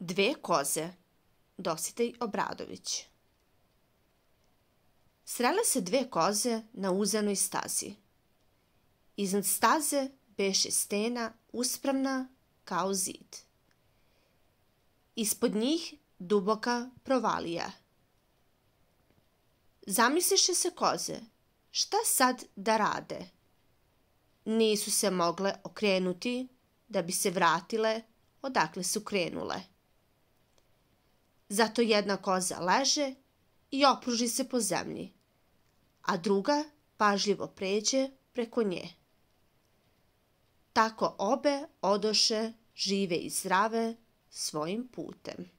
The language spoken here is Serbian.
Dve koze, Dositej Obradović. Srele se dve koze na uzanoj stazi. Iznad staze beše stena uspravna kao zid. Ispod njih duboka provalija. Zamisliše se koze, šta sad da rade? Nisu se mogle okrenuti da bi se vratile odakle su krenule. Zato jedna koza leže i opruži se po zemlji, a druga pažljivo pređe preko nje. Tako obe odoše žive i zdrave svojim putem.